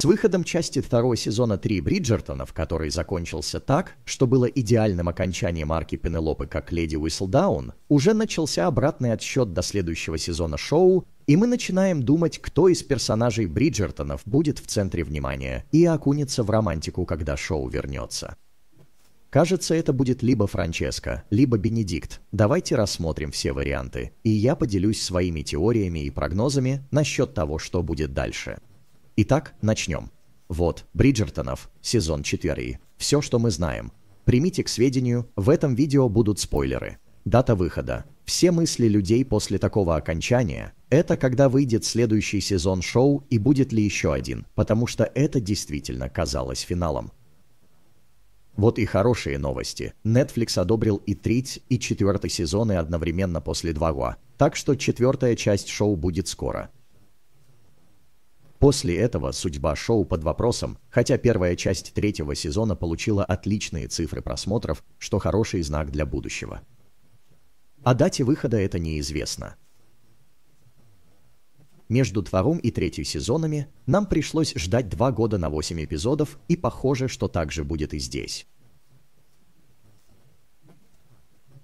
С выходом части второго сезона 3 «Бриджертонов», который закончился так, что было идеальным окончанием арки Пенелопы как «Леди Уислдаун», уже начался обратный отсчет до следующего сезона шоу, и мы начинаем думать, кто из персонажей Бриджертонов будет в центре внимания и окунется в романтику, когда шоу вернется. Кажется, это будет либо Франческо, либо Бенедикт. Давайте рассмотрим все варианты, и я поделюсь своими теориями и прогнозами насчет того, что будет дальше. Итак, начнем. Вот, Бриджертонов, сезон 4. Все, что мы знаем. Примите к сведению, в этом видео будут спойлеры. Дата выхода. Все мысли людей после такого окончания – это когда выйдет следующий сезон шоу и будет ли еще один, потому что это действительно казалось финалом. Вот и хорошие новости. Netflix одобрил и третий, и четвертый сезоны одновременно после 2 Так что четвертая часть шоу будет скоро. После этого судьба шоу под вопросом, хотя первая часть третьего сезона получила отличные цифры просмотров, что хороший знак для будущего. О дате выхода это неизвестно. Между вторым и третьим сезонами нам пришлось ждать два года на 8 эпизодов, и похоже, что так же будет и здесь.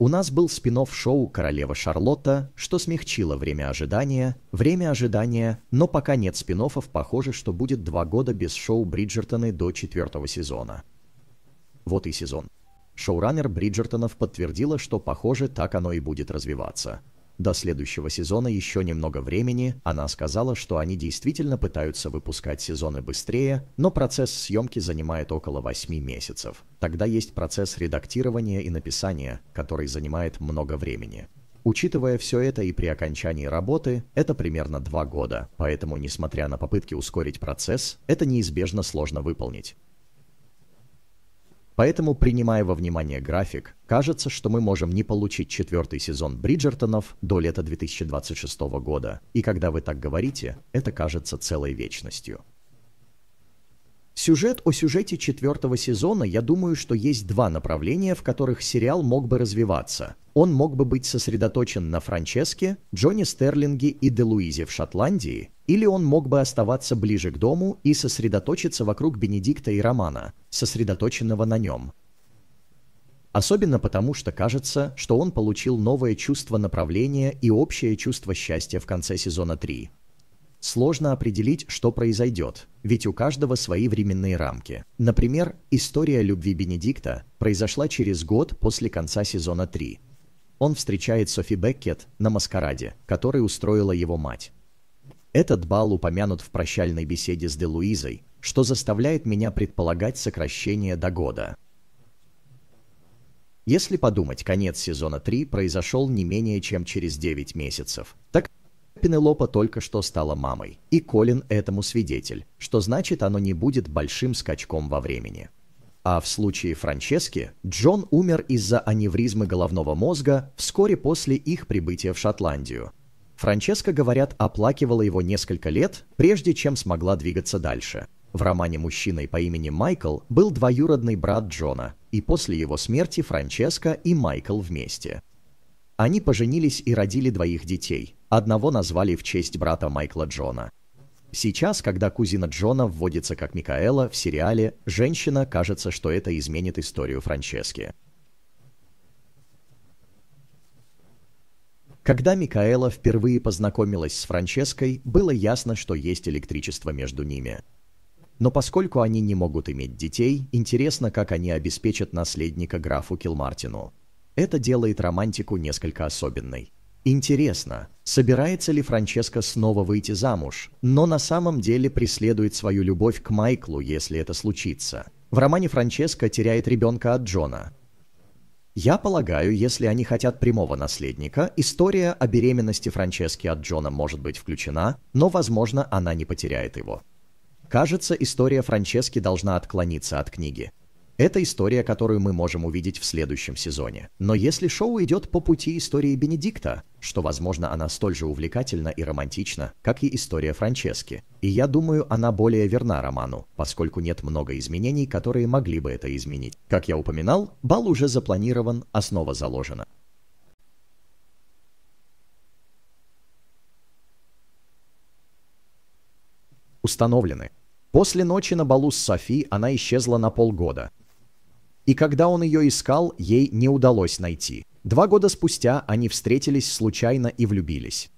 У нас был спин шоу «Королева Шарлотта», что смягчило время ожидания. Время ожидания, но пока нет спин похоже, что будет два года без шоу Бриджертоны до четвертого сезона. Вот и сезон. Шоураннер Бриджертонов подтвердила, что, похоже, так оно и будет развиваться. До следующего сезона еще немного времени, она сказала, что они действительно пытаются выпускать сезоны быстрее, но процесс съемки занимает около 8 месяцев. Тогда есть процесс редактирования и написания, который занимает много времени. Учитывая все это и при окончании работы, это примерно два года, поэтому, несмотря на попытки ускорить процесс, это неизбежно сложно выполнить. Поэтому, принимая во внимание график, кажется, что мы можем не получить четвертый сезон Бриджертонов до лета 2026 года. И когда вы так говорите, это кажется целой вечностью. Сюжет о сюжете четвертого сезона, я думаю, что есть два направления, в которых сериал мог бы развиваться. Он мог бы быть сосредоточен на Франческе, Джонни Стерлинге и Делуизе в Шотландии, или он мог бы оставаться ближе к дому и сосредоточиться вокруг Бенедикта и Романа, сосредоточенного на нем. Особенно потому, что кажется, что он получил новое чувство направления и общее чувство счастья в конце сезона 3. Сложно определить, что произойдет, ведь у каждого свои временные рамки. Например, история любви Бенедикта произошла через год после конца сезона 3. Он встречает Софи Беккет на маскараде, который устроила его мать. Этот бал упомянут в прощальной беседе с Делуизой, что заставляет меня предполагать сокращение до года. Если подумать, конец сезона 3 произошел не менее чем через 9 месяцев. Так Пенелопа только что стала мамой, и Колин этому свидетель, что значит оно не будет большим скачком во времени. А в случае Франчески Джон умер из-за аневризмы головного мозга вскоре после их прибытия в Шотландию, Франческа, говорят, оплакивала его несколько лет, прежде чем смогла двигаться дальше. В романе мужчиной по имени Майкл был двоюродный брат Джона, и после его смерти Франческа и Майкл вместе. Они поженились и родили двоих детей. Одного назвали в честь брата Майкла Джона. Сейчас, когда кузина Джона вводится как Микаэла в сериале, женщина кажется, что это изменит историю Франчески. Когда Микаэла впервые познакомилась с Франческой, было ясно, что есть электричество между ними. Но поскольку они не могут иметь детей, интересно, как они обеспечат наследника графу Килмартину. Это делает романтику несколько особенной. Интересно, собирается ли Франческа снова выйти замуж, но на самом деле преследует свою любовь к Майклу, если это случится. В романе Франческа теряет ребенка от Джона, я полагаю, если они хотят прямого наследника, история о беременности Франчески от Джона может быть включена, но, возможно, она не потеряет его. Кажется, история Франчески должна отклониться от книги, это история, которую мы можем увидеть в следующем сезоне. Но если шоу идет по пути истории Бенедикта, что, возможно, она столь же увлекательна и романтична, как и история Франчески, и я думаю, она более верна роману, поскольку нет много изменений, которые могли бы это изменить. Как я упоминал, бал уже запланирован, основа заложена. Установлены. После ночи на балу с Софи она исчезла на полгода, и когда он ее искал, ей не удалось найти. Два года спустя они встретились случайно и влюбились.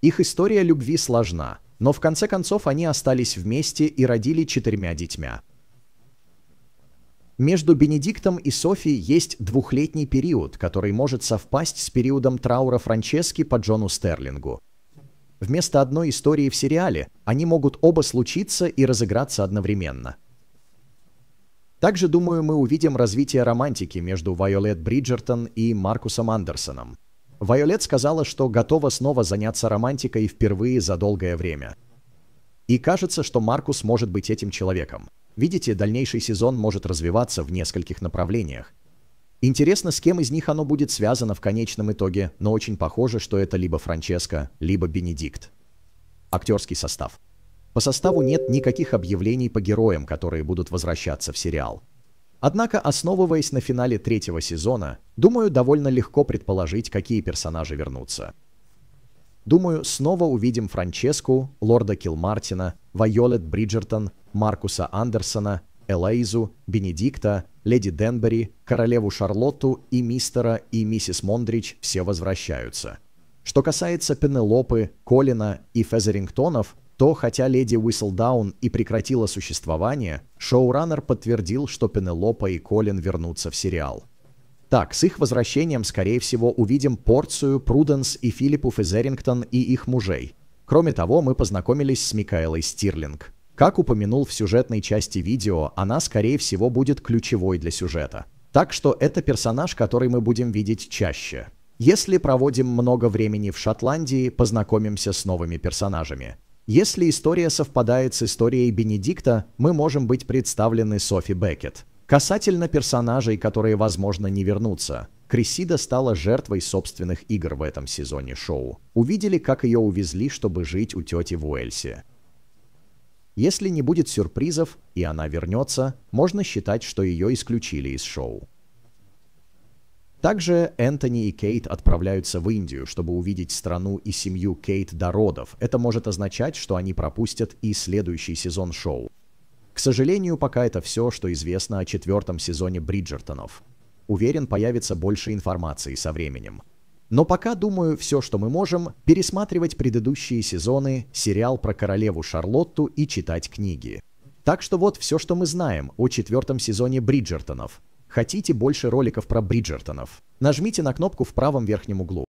Их история любви сложна, но в конце концов они остались вместе и родили четырьмя детьми. Между Бенедиктом и Софи есть двухлетний период, который может совпасть с периодом траура Франчески по Джону Стерлингу. Вместо одной истории в сериале они могут оба случиться и разыграться одновременно – также, думаю, мы увидим развитие романтики между Вайолет Бриджертон и Маркусом Андерсоном. Вайолет сказала, что готова снова заняться романтикой впервые за долгое время. И кажется, что Маркус может быть этим человеком. Видите, дальнейший сезон может развиваться в нескольких направлениях. Интересно, с кем из них оно будет связано в конечном итоге, но очень похоже, что это либо Франческо, либо Бенедикт. Актерский состав. По составу нет никаких объявлений по героям, которые будут возвращаться в сериал. Однако, основываясь на финале третьего сезона, думаю, довольно легко предположить, какие персонажи вернутся. Думаю, снова увидим Франческу, Лорда Килмартина, Вайолет Бриджертон, Маркуса Андерсона, Элоизу, Бенедикта, Леди Денбери, Королеву Шарлотту и мистера и миссис Мондрич все возвращаются. Что касается Пенелопы, Колина и Фезерингтонов, то хотя леди Уислдаун и прекратила существование, шоураннер подтвердил, что Пенелопа и Колин вернутся в сериал. Так, с их возвращением, скорее всего, увидим порцию Пруденс и Филиппу Фезерингтон и их мужей. Кроме того, мы познакомились с Микаэлой Стирлинг. Как упомянул в сюжетной части видео, она, скорее всего, будет ключевой для сюжета. Так что это персонаж, который мы будем видеть чаще. Если проводим много времени в Шотландии, познакомимся с новыми персонажами. Если история совпадает с историей Бенедикта, мы можем быть представлены Софи Беккет. Касательно персонажей, которые, возможно, не вернутся, Крисида стала жертвой собственных игр в этом сезоне шоу. Увидели, как ее увезли, чтобы жить у тети в Уэльсе. Если не будет сюрпризов, и она вернется, можно считать, что ее исключили из шоу. Также Энтони и Кейт отправляются в Индию, чтобы увидеть страну и семью Кейт до родов. Это может означать, что они пропустят и следующий сезон шоу. К сожалению, пока это все, что известно о четвертом сезоне Бриджертонов. Уверен, появится больше информации со временем. Но пока, думаю, все, что мы можем, пересматривать предыдущие сезоны, сериал про королеву Шарлотту и читать книги. Так что вот все, что мы знаем о четвертом сезоне Бриджертонов. Хотите больше роликов про Бриджертонов? Нажмите на кнопку в правом верхнем углу.